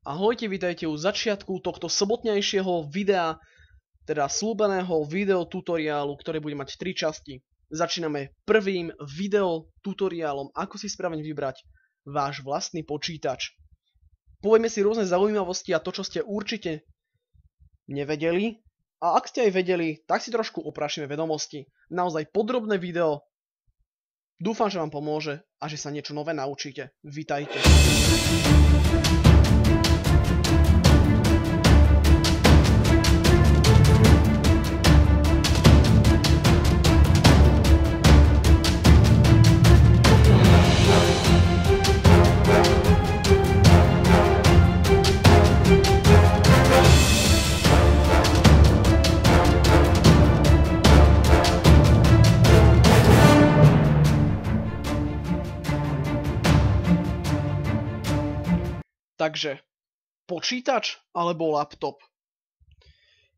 Ahojte, vítajte u začiatku tohto sobotnejšieho videa, teda slúbeného videotutoriálu, ktoré bude mať 3 časti. Začíname prvým videotutoriálom, ako si správne vybrať váš vlastný počítač. Povieme si rôzne zaujímavosti a to, čo ste určite nevedeli. A ak ste aj vedeli, tak si trošku oprašíme vedomosti. Naozaj podrobné video. Dúfam, že vám pomôže a že sa niečo nové naučíte. Vítajte. Música Takže počítač alebo laptop?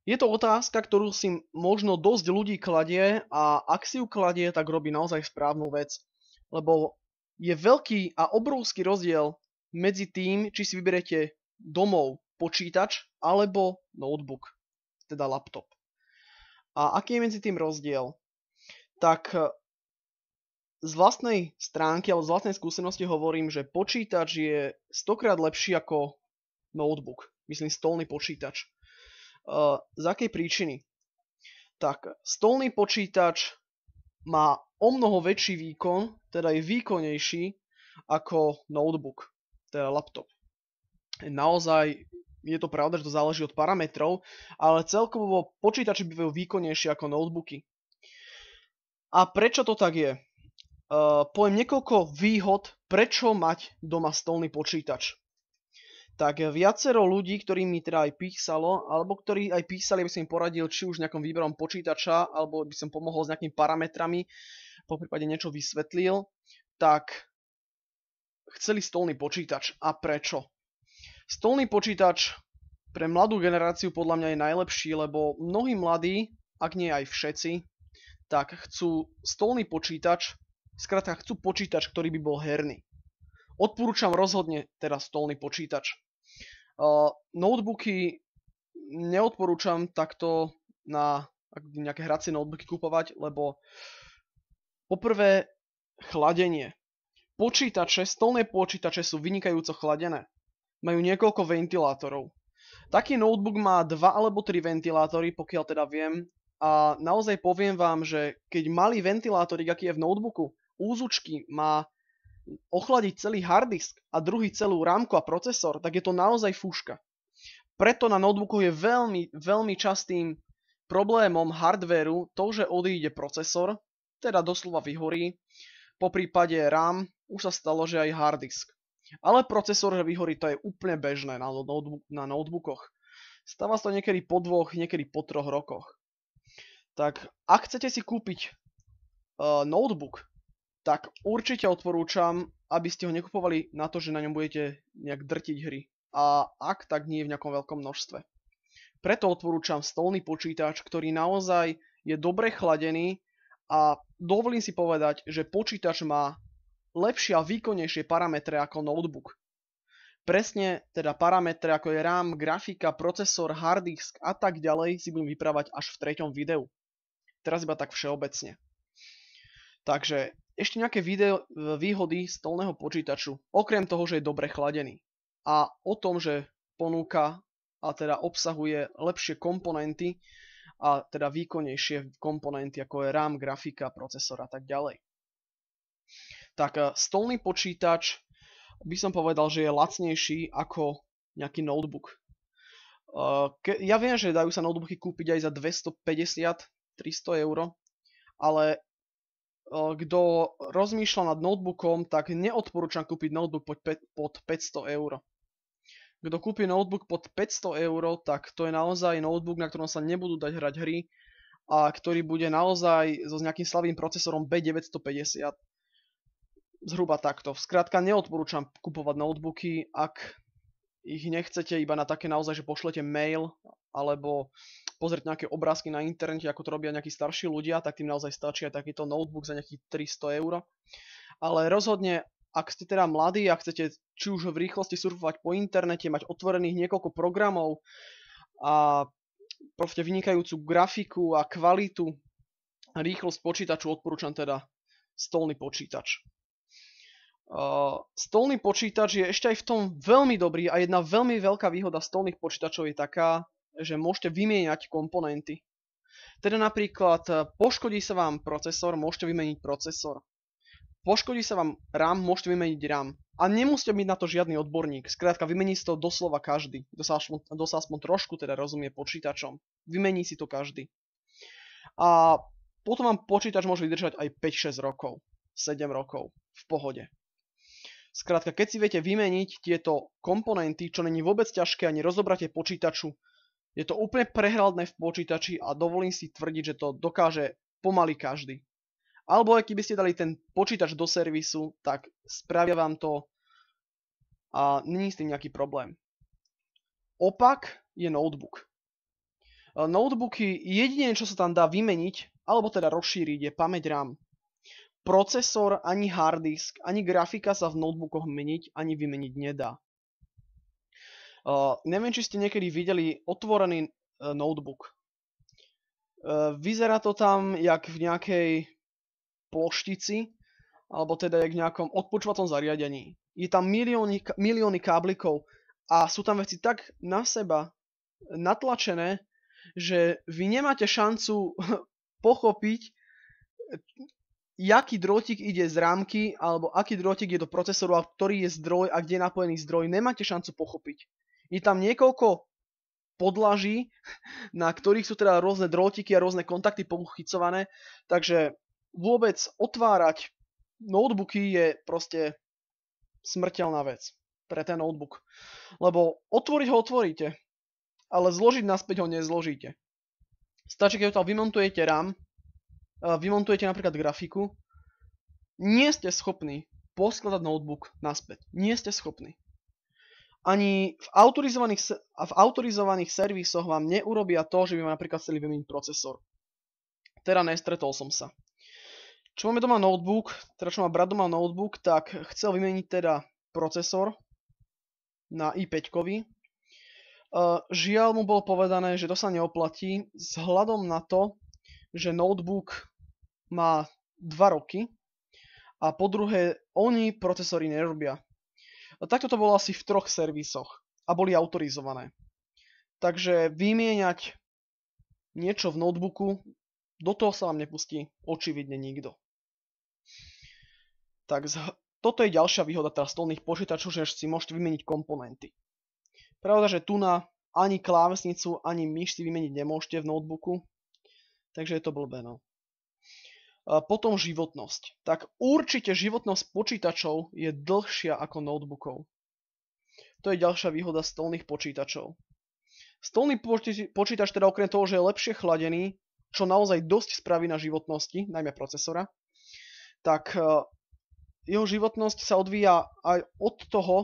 Je to otázka, ktorú si možno dosť ľudí kladie a ak si ju kladie, tak robí naozaj správnu vec. Lebo je veľký a obrovský rozdiel medzi tým, či si vyberete domov počítač alebo notebook, teda laptop. A aký je medzi tým rozdiel? Tak z vlastnej stránky alebo z vlastnej skúsenosti hovorím, že počítač je stokrát lepší ako notebook. Myslím stolný počítač. Uh, z akej príčiny? Tak, stolný počítač má o mnoho väčší výkon, teda je výkonnejší ako notebook, teda laptop. Naozaj je to pravda, že to záleží od parametrov, ale celkovo počítače bývajú výkonnejšie ako notebooky. A prečo to tak je? Eh, poviem niekoľko výhod, prečo mať doma stolný počítač. Tak eh, viacero ľudí, ktorí mi teda aj písalo, alebo ktorí aj písali, aby som im poradil či už nejakom výberom počítača, alebo by som pomohol s nejakými parametrami, po prípade niečo vysvetlil, tak chceli stolný počítač. A prečo? Stolný počítač pre mladú generáciu podľa mňa je najlepší, lebo mnohí mladí, ak nie aj všetci, tak chcú stolný počítač, Skrátka chcú počítač, ktorý by bol herný. Odporúčam rozhodne teraz stolný počítač. Uh, notebooky neodporúčam takto na nejaké hracie notebooky kupovať, lebo poprvé chladenie. Počítače, stolné počítače sú vynikajúco chladené. Majú niekoľko ventilátorov. Taký notebook má dva alebo tri ventilátory, pokiaľ teda viem. A naozaj poviem vám, že keď malý ventilátor, aký je v notebooku, úzučky má ochladiť celý harddisk a druhý celú rámku a procesor, tak je to naozaj fúška. Preto na notebookoch je veľmi, veľmi častým problémom hardvéru to, že odíde procesor, teda doslova vyhorí, po prípade RAM už sa stalo, že aj harddisk. Ale procesor, že vyhorí, to je úplne bežné na, notebook, na notebookoch. Stáva sa to niekedy po dvoch, niekedy po troch rokoch. Tak ak chcete si kúpiť uh, notebook, tak určite odporúčam, aby ste ho nekupovali na to, že na ňom budete nejak drtiť hry. A ak, tak nie v nejakom veľkom množstve. Preto odporúčam stolný počítač, ktorý naozaj je dobre chladený a dovolím si povedať, že počítač má lepšie a výkonnejšie parametre ako notebook. Presne teda parametre ako je RAM, grafika, procesor, hard disk a tak ďalej si budem vyprávať až v treťom videu. Teraz iba tak všeobecne. Takže ešte nejaké video, e, výhody stolného počítaču, okrem toho, že je dobre chladený. A o tom, že ponúka a teda obsahuje lepšie komponenty a teda výkonnejšie komponenty, ako je RAM, grafika, procesor a tak ďalej. Tak e, stolný počítač by som povedal, že je lacnejší ako nejaký notebook. E, ja viem, že dajú sa notebooky kúpiť aj za 250-300 eur, ale kto rozmýšľa nad notebookom, tak neodporúčam kúpiť notebook pod, 500 eur. Kto kúpi notebook pod 500 eur, tak to je naozaj notebook, na ktorom sa nebudú dať hrať hry a ktorý bude naozaj so nejakým slavým procesorom B950. Zhruba takto. Skrátka neodporúčam kupovať notebooky, ak ich nechcete iba na také naozaj, že pošlete mail alebo pozrieť nejaké obrázky na internete, ako to robia nejakí starší ľudia, tak tým naozaj stačí aj takýto notebook za nejakých 300 eur. Ale rozhodne, ak ste teda mladí a chcete či už v rýchlosti surfovať po internete, mať otvorených niekoľko programov a proste vynikajúcu grafiku a kvalitu, a rýchlosť počítaču, odporúčam teda stolný počítač. Uh, stolný počítač je ešte aj v tom veľmi dobrý a jedna veľmi veľká výhoda stolných počítačov je taká, že môžete vymieňať komponenty. Teda napríklad eh, poškodí sa vám procesor, môžete vymeniť procesor. Poškodí sa vám RAM, môžete vymeniť RAM. A nemusíte byť na to žiadny odborník. Skrátka, vymení si to doslova každý, kto sa aspoň, kto sa aspoň trošku teda rozumie počítačom. Vymení si to každý. A potom vám počítač môže vydržať aj 5-6 rokov, 7 rokov, v pohode. Skrátka, keď si viete vymeniť tieto komponenty, čo není vôbec ťažké, ani rozobratie počítaču je to úplne prehľadné v počítači a dovolím si tvrdiť, že to dokáže pomaly každý. Alebo aj keby ste dali ten počítač do servisu, tak spravia vám to a není s tým nejaký problém. Opak je notebook. E, notebooky, jediné čo sa tam dá vymeniť, alebo teda rozšíriť, je pamäť RAM. Procesor, ani hard disk, ani grafika sa v notebookoch meniť, ani vymeniť nedá neviem, či ste niekedy videli otvorený uh, notebook. Uh, vyzerá to tam jak v nejakej ploštici, alebo teda jak v nejakom odpočúvacom zariadení. Je tam milióny, milióny káblikov a sú tam veci tak na seba natlačené, že vy nemáte šancu pochopiť, jaký drotik ide z rámky, alebo aký drotik je do procesoru, a ktorý je zdroj a kde je napojený zdroj, nemáte šancu pochopiť. Je tam niekoľko podlaží, na ktorých sú teda rôzne drôtiky a rôzne kontakty pomuchycované, takže vôbec otvárať notebooky je proste smrteľná vec pre ten notebook. Lebo otvoriť ho otvoríte, ale zložiť naspäť ho nezložíte. Stačí, keď ho tam vymontujete RAM, vymontujete napríklad grafiku, nie ste schopní poskladať notebook naspäť. Nie ste schopní ani v autorizovaných, v autorizovaných servisoch vám neurobia to, že by vám napríklad chceli vymeniť procesor. Teda nestretol som sa. Čo máme doma notebook, teda čo má brat doma notebook, tak chcel vymeniť teda procesor na i5-kový. Žiaľ mu bolo povedané, že to sa neoplatí, vzhľadom na to, že notebook má 2 roky a po druhé, oni procesory nerobia. No takto to bolo asi v troch servisoch a boli autorizované. Takže vymieňať niečo v notebooku, do toho sa vám nepustí očividne nikto. Tak toto je ďalšia výhoda teraz stolných počítačov, že si môžete vymeniť komponenty. Pravda, že tu na ani klávesnicu, ani myš si vymeniť nemôžete v notebooku, takže je to blbé, no. Potom životnosť. Tak určite životnosť počítačov je dlhšia ako notebookov. To je ďalšia výhoda stolných počítačov. Stolný počítač teda okrem toho, že je lepšie chladený, čo naozaj dosť spraví na životnosti, najmä procesora, tak e, jeho životnosť sa odvíja aj od toho,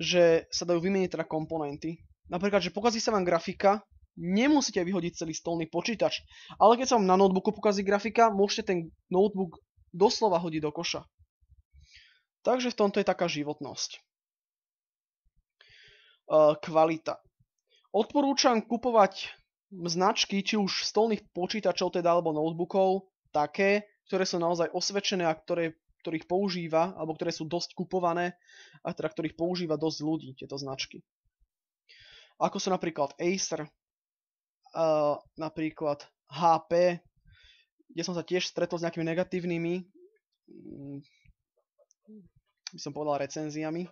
že sa dajú vymeniť teda komponenty. Napríklad, že pokazí sa vám grafika, nemusíte vyhodiť celý stolný počítač, ale keď sa vám na notebooku pokazí grafika, môžete ten notebook doslova hodiť do koša. Takže v tomto je taká životnosť. E, kvalita. Odporúčam kupovať značky, či už stolných počítačov teda alebo notebookov, také, ktoré sú naozaj osvedčené a ktoré, ktorých používa, alebo ktoré sú dosť kupované a teda ktorých používa dosť ľudí, tieto značky. Ako sú napríklad Acer, napríklad HP, kde som sa tiež stretol s nejakými negatívnymi, mm, by som povedal, recenziami.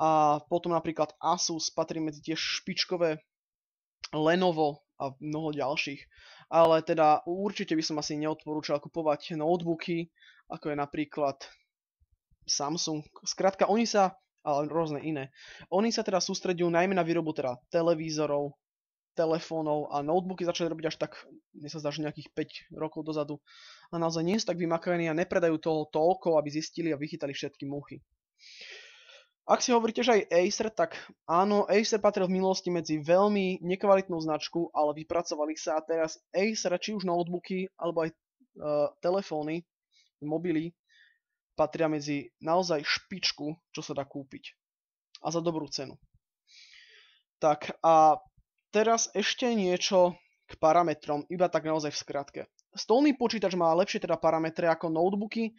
A potom napríklad Asus patrí medzi tie špičkové Lenovo a mnoho ďalších. Ale teda určite by som asi neodporúčal kupovať notebooky, ako je napríklad Samsung. Skrátka, oni sa, ale rôzne iné, oni sa teda sústredujú najmä na výrobu teda televízorov, telefónov a notebooky začali robiť až tak, mne sa zdá, že nejakých 5 rokov dozadu. A naozaj nie sú tak vymakaní a nepredajú toho toľko, aby zistili a vychytali všetky muchy. Ak si hovoríte, že aj Acer, tak áno, Acer patril v minulosti medzi veľmi nekvalitnú značku, ale vypracovali sa a teraz Acer, či už notebooky, alebo aj e, telefóny, mobily, patria medzi naozaj špičku, čo sa dá kúpiť. A za dobrú cenu. Tak a Teraz ešte niečo k parametrom, iba tak naozaj v skratke. Stolný počítač má lepšie teda parametre ako notebooky.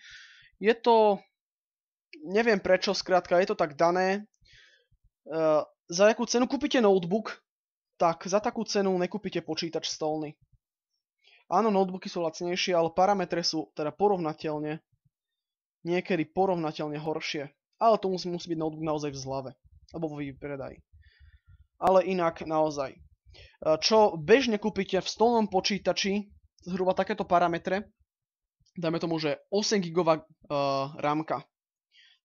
Je to, neviem prečo, skratka, je to tak dané. E, za jakú cenu kúpite notebook, tak za takú cenu nekúpite počítač stolný. Áno, notebooky sú lacnejšie, ale parametre sú teda porovnateľne, niekedy porovnateľne horšie. Ale to musí, musí byť notebook naozaj v zlave, alebo vo výpredaji. Ale inak naozaj, E, čo bežne kúpite v stolnom počítači, zhruba takéto parametre, dajme tomu, že 8 gigová e, rámka,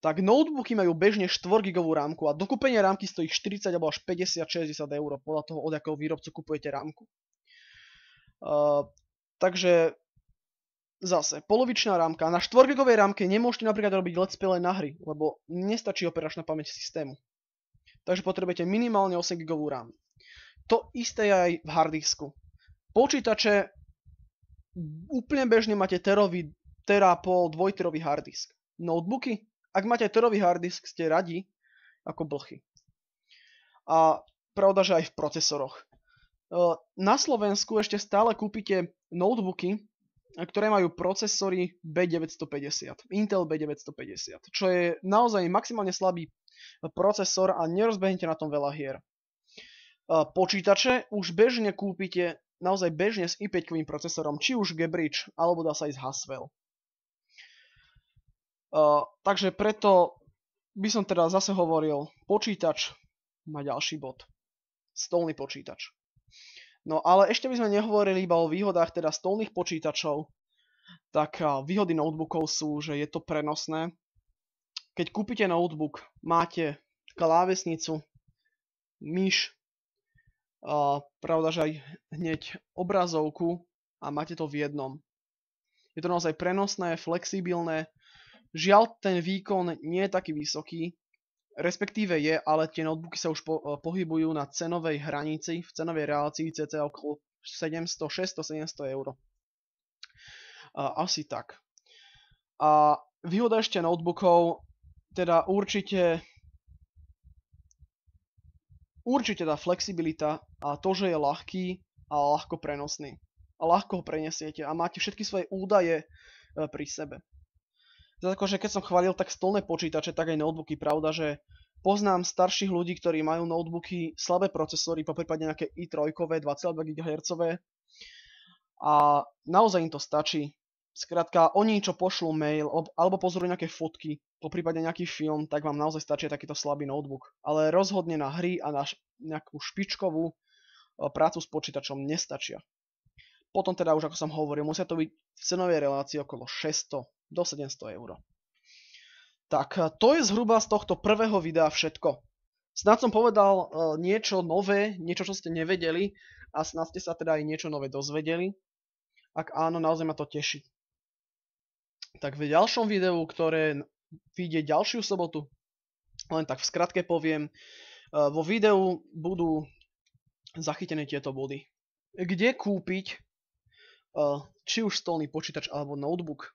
tak notebooky majú bežne 4 gigovú rámku a dokúpenie rámky stojí 40 alebo až 50-60 eur podľa toho, od akého výrobcu kupujete rámku. E, takže zase, polovičná rámka. Na 4 gigovej rámke nemôžete napríklad robiť let's play na hry, lebo nestačí operačná pamäť systému. Takže potrebujete minimálne 8 gigovú rám. To isté je aj v hardisku. Počítače úplne bežne máte terový, tera pol dvojterový hardisk. Notebooky, ak máte terový hardisk, ste radi ako blchy. A pravda, že aj v procesoroch. E, na Slovensku ešte stále kúpite notebooky, ktoré majú procesory B950, Intel B950, čo je naozaj maximálne slabý procesor a nerozbehnete na tom veľa hier počítače už bežne kúpite naozaj bežne s i5-kovým procesorom, či už Gebridge, alebo dá sa ísť Haswell. takže preto by som teda zase hovoril, počítač má ďalší bod. Stolný počítač. No ale ešte by sme nehovorili iba o výhodách teda stolných počítačov, tak výhody notebookov sú, že je to prenosné. Keď kúpite notebook, máte klávesnicu, myš, pravda, že aj hneď obrazovku a máte to v jednom. Je to naozaj prenosné, flexibilné. Žiaľ, ten výkon nie je taký vysoký, respektíve je, ale tie notebooky sa už e, pohybujú na cenovej hranici, v cenovej relácii cca okolo 700, 600, 700 eur. E, asi tak. A výhoda ešte notebookov, teda určite Určite tá flexibilita a to, že je ľahký a ľahko prenosný. A ľahko ho prenesiete a máte všetky svoje údaje e, pri sebe. že akože keď som chválil tak stolné počítače, tak aj notebooky, pravda, že poznám starších ľudí, ktorí majú notebooky, slabé procesory, poprípade nejaké i3, 22 GHz a naozaj im to stačí. Skrátka, oni čo pošlú mail alebo pozorujú nejaké fotky, prípade nejaký film, tak vám naozaj stačí takýto slabý notebook. Ale rozhodne na hry a na nejakú špičkovú e, prácu s počítačom nestačia. Potom teda už, ako som hovoril, musia to byť v cenovej relácii okolo 600 do 700 eur. Tak e, to je zhruba z tohto prvého videa všetko. Snad som povedal e, niečo nové, niečo, čo ste nevedeli a snad ste sa teda aj niečo nové dozvedeli. Ak áno, naozaj ma to teší. Tak v ďalšom videu, ktoré vyjde ďalšiu sobotu. Len tak v skratke poviem, eh, vo videu budú zachytené tieto body. Kde kúpiť eh, či už stolný počítač alebo notebook,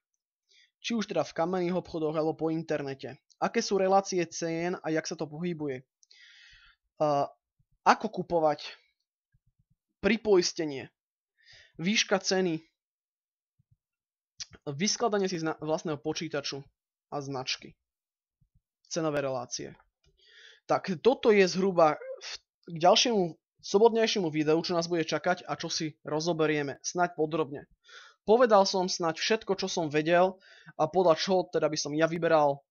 či už teda v kamenných obchodoch alebo po internete. Aké sú relácie cien a jak sa to pohybuje. Eh, ako kupovať pripoistenie, výška ceny, vyskladanie si vlastného počítaču, a značky. Cenové relácie. Tak toto je zhruba k ďalšiemu sobotnejšiemu videu, čo nás bude čakať a čo si rozoberieme, snaď podrobne. Povedal som snaď všetko, čo som vedel a podľa čoho teda by som ja vyberal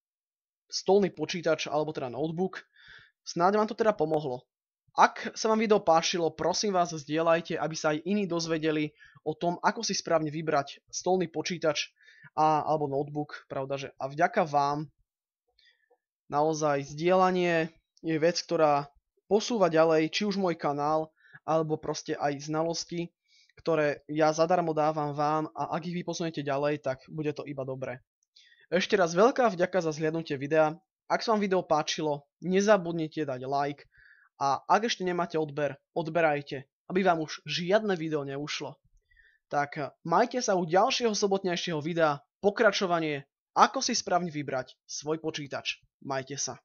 stolný počítač alebo teda notebook. Snáď vám to teda pomohlo. Ak sa vám video páčilo, prosím vás, zdieľajte, aby sa aj iní dozvedeli o tom, ako si správne vybrať stolný počítač a, alebo notebook, pravda, že a vďaka vám naozaj zdieľanie je vec, ktorá posúva ďalej či už môj kanál, alebo proste aj znalosti, ktoré ja zadarmo dávam vám a ak ich vy ďalej, tak bude to iba dobre. Ešte raz veľká vďaka za zhliadnutie videa. Ak sa vám video páčilo, nezabudnite dať like a ak ešte nemáte odber, odberajte, aby vám už žiadne video neušlo tak eh, majte sa u ďalšieho sobotnejšieho videa pokračovanie, ako si správne vybrať svoj počítač. Majte sa.